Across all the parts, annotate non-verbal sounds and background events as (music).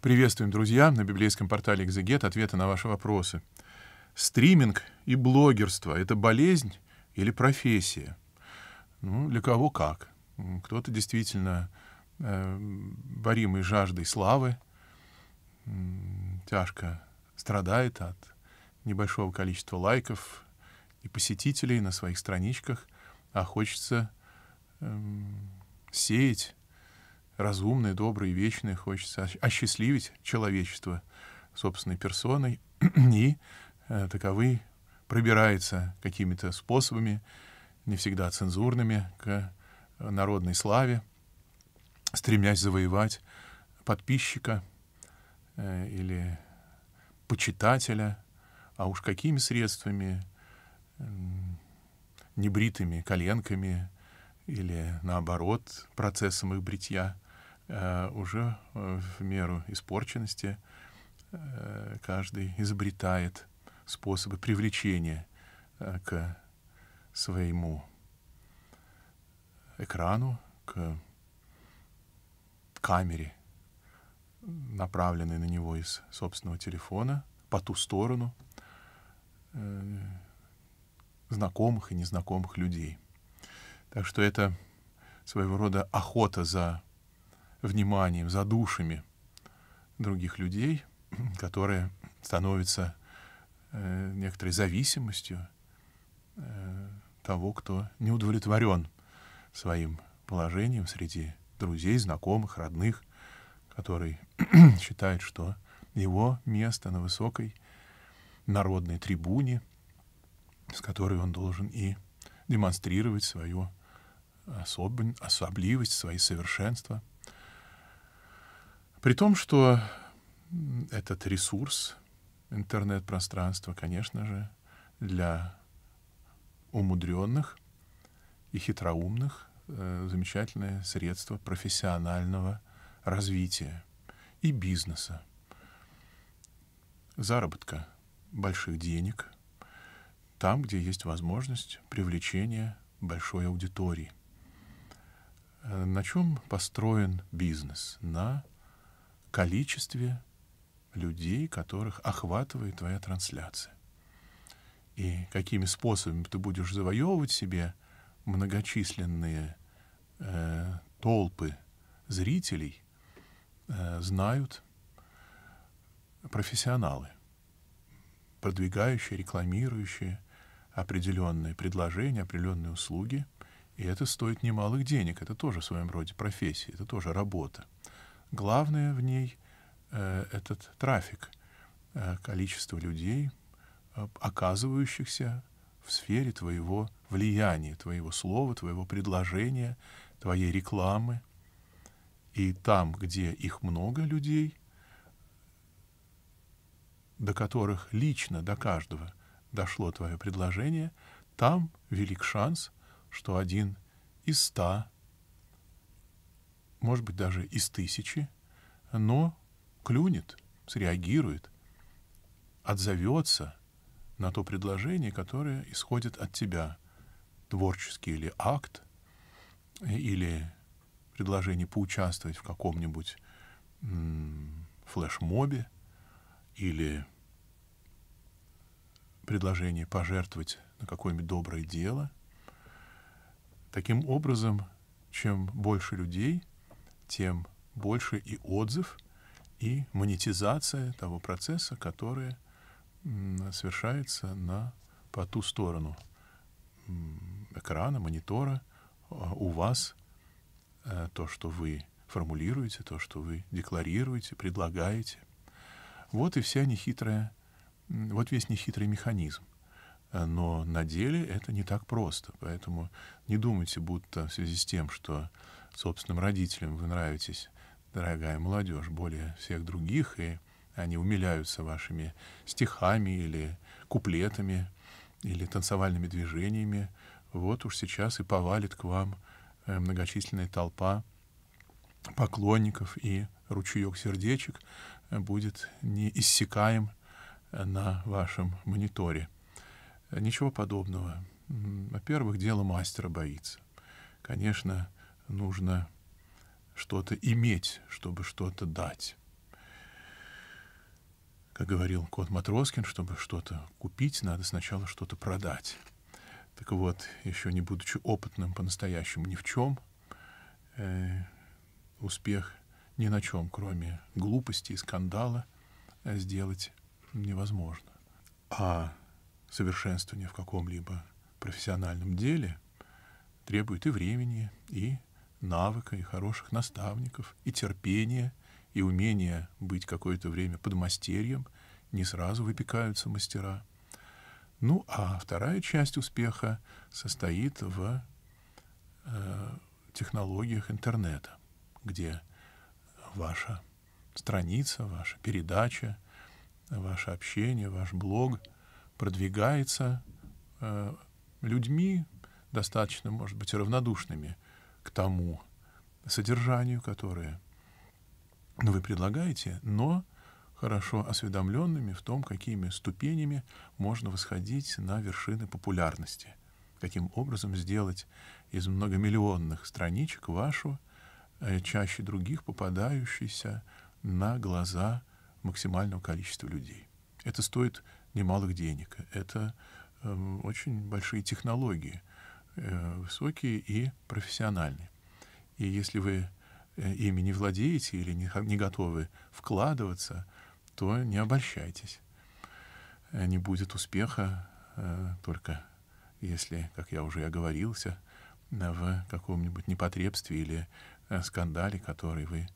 Приветствуем, друзья, на библейском портале «Экзегет» ответы на ваши вопросы. Стриминг и блогерство — это болезнь или профессия? Ну, для кого как. Кто-то действительно э, боримый жаждой славы, э, тяжко страдает от небольшого количества лайков и посетителей на своих страничках, а хочется э, сеять разумные, добрые, вечный, Хочется осчастливить человечество собственной персоной. (clears throat) И э, таковы пробирается какими-то способами, не всегда цензурными, к э, народной славе, стремясь завоевать подписчика э, или почитателя, а уж какими средствами, э, небритыми коленками или, наоборот, процессом их бритья — Э, уже э, в меру испорченности э, каждый изобретает способы привлечения к своему экрану, к камере, направленной на него из собственного телефона, по ту сторону знакомых и незнакомых людей. Так что это своего рода охота за вниманием, за душами других людей, которые становятся э, некоторой зависимостью э, того, кто не удовлетворен своим положением среди друзей, знакомых, родных, который (clears throat) считает, что его место на высокой народной трибуне, с которой он должен и демонстрировать свою особенность, особливость, свои совершенства — при том, что этот ресурс интернет-пространства, конечно же, для умудренных и хитроумных э, замечательное средство профессионального развития и бизнеса, заработка больших денег там, где есть возможность привлечения большой аудитории. Э, на чем построен бизнес? На количестве людей, которых охватывает твоя трансляция. И какими способами ты будешь завоевывать себе многочисленные э, толпы зрителей, э, знают профессионалы, продвигающие, рекламирующие определенные предложения, определенные услуги. И это стоит немалых денег, это тоже в своем роде профессия, это тоже работа. Главное в ней э, этот трафик, э, количество людей, э, оказывающихся в сфере твоего влияния, твоего слова, твоего предложения, твоей рекламы. И там, где их много людей, до которых лично до каждого дошло твое предложение, там велик шанс, что один из ста может быть, даже из тысячи, но клюнет, среагирует, отзовется на то предложение, которое исходит от тебя, творческий или акт, э, или предложение поучаствовать в каком-нибудь флешмобе, или предложение пожертвовать на какое-нибудь доброе дело. Таким образом, чем больше людей тем больше и отзыв, и монетизация того процесса, который совершается на, по ту сторону экрана, монитора, а у вас э, то, что вы формулируете, то, что вы декларируете, предлагаете. Вот и вся нехитрая, вот весь нехитрый механизм. Э, но на деле это не так просто. Поэтому не думайте, будто в связи с тем, что собственным родителям вы нравитесь, дорогая молодежь, более всех других, и они умиляются вашими стихами или куплетами, или танцевальными движениями, вот уж сейчас и повалит к вам э, многочисленная толпа поклонников, и ручеек сердечек э, будет неиссякаем на вашем мониторе. Ничего подобного. Во-первых, дело мастера боится. Конечно, нужно что-то иметь, чтобы что-то дать. Как говорил кот Матроскин, чтобы что-то купить, надо сначала что-то продать. Так вот, еще не будучи опытным по-настоящему ни в чем, э, успех ни на чем, кроме глупости и скандала, э, сделать невозможно. А совершенствование в каком-либо профессиональном деле требует и времени, и навыка, и хороших наставников, и терпения, и умения быть какое-то время подмастерьем, не сразу выпекаются мастера. Ну, а вторая часть успеха состоит в э, технологиях интернета, где ваша страница, ваша передача, ваше общение, ваш блог — продвигается э, людьми, достаточно, может быть, равнодушными к тому содержанию, которое вы предлагаете, но хорошо осведомленными в том, какими ступенями можно восходить на вершины популярности, каким образом сделать из многомиллионных страничек вашу, э, чаще других попадающуюся на глаза максимального количества людей. Это стоит немалых денег. Это эм, очень большие технологии, э, высокие и профессиональные. И если вы э, ими не владеете или не, не готовы вкладываться, то не обольщайтесь. Э, не будет успеха только если, как я уже и оговорился, в каком-нибудь непотребстве или скандале, который вы,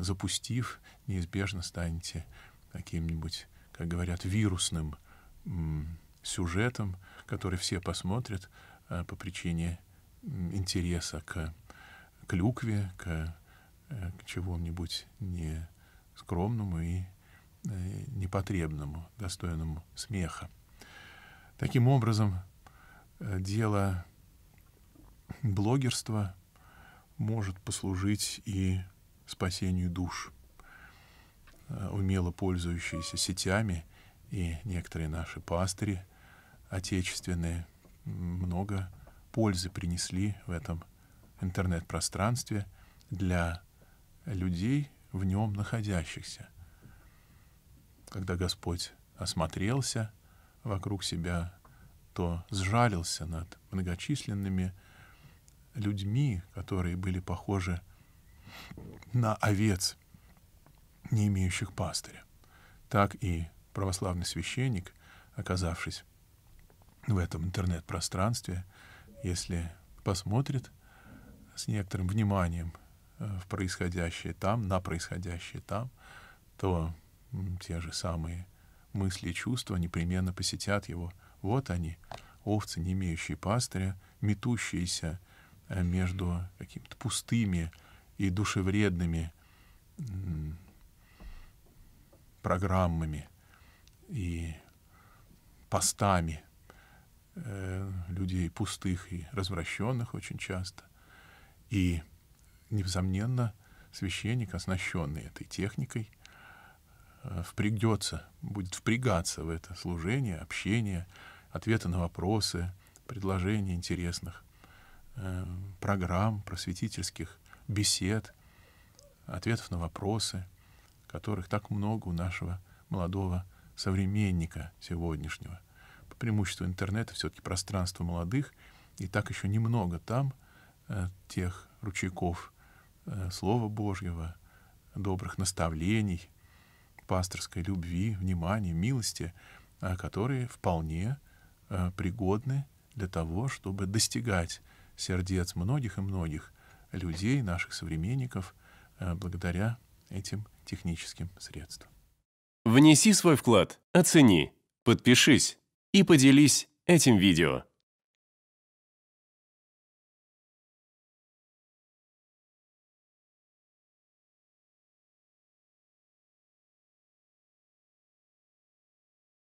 запустив, неизбежно станете каким-нибудь как говорят, вирусным сюжетом, который все посмотрят э, по причине интереса к клюкве, к, э, к чего-нибудь не скромному и э, непотребному, достойному смеха. Таким образом, дело блогерства может послужить и спасению душ – Э, умело пользующиеся сетями, и некоторые наши пастыри отечественные много пользы принесли в этом интернет-пространстве для людей, в нем находящихся. Когда Господь осмотрелся вокруг себя, то сжалился над многочисленными людьми, которые были похожи на овец — не имеющих пастыря. Так и православный священник, оказавшись в этом интернет-пространстве, если посмотрит с некоторым вниманием э, в происходящее там, на происходящее там, то те же самые мысли и чувства непременно посетят его. Вот они, овцы, не имеющие пастыря, метущиеся э, между какими-то пустыми и душевредными программами и постами э, людей пустых и развращенных очень часто. И, несомненно, священник, оснащенный этой техникой, э, впрягется, будет впрягаться в это служение, общение, ответы на вопросы, предложения интересных э, программ, просветительских бесед, ответов на вопросы — которых так много у нашего молодого современника сегодняшнего. По преимуществу интернета все-таки пространство молодых, и так еще немного там э, тех ручейков э, Слова Божьего, добрых наставлений, пасторской любви, внимания, милости, э, которые вполне э, пригодны для того, чтобы достигать сердец многих и многих людей, наших современников, э, благодаря этим техническим средствам. Внеси свой вклад, оцени, подпишись и поделись этим видео.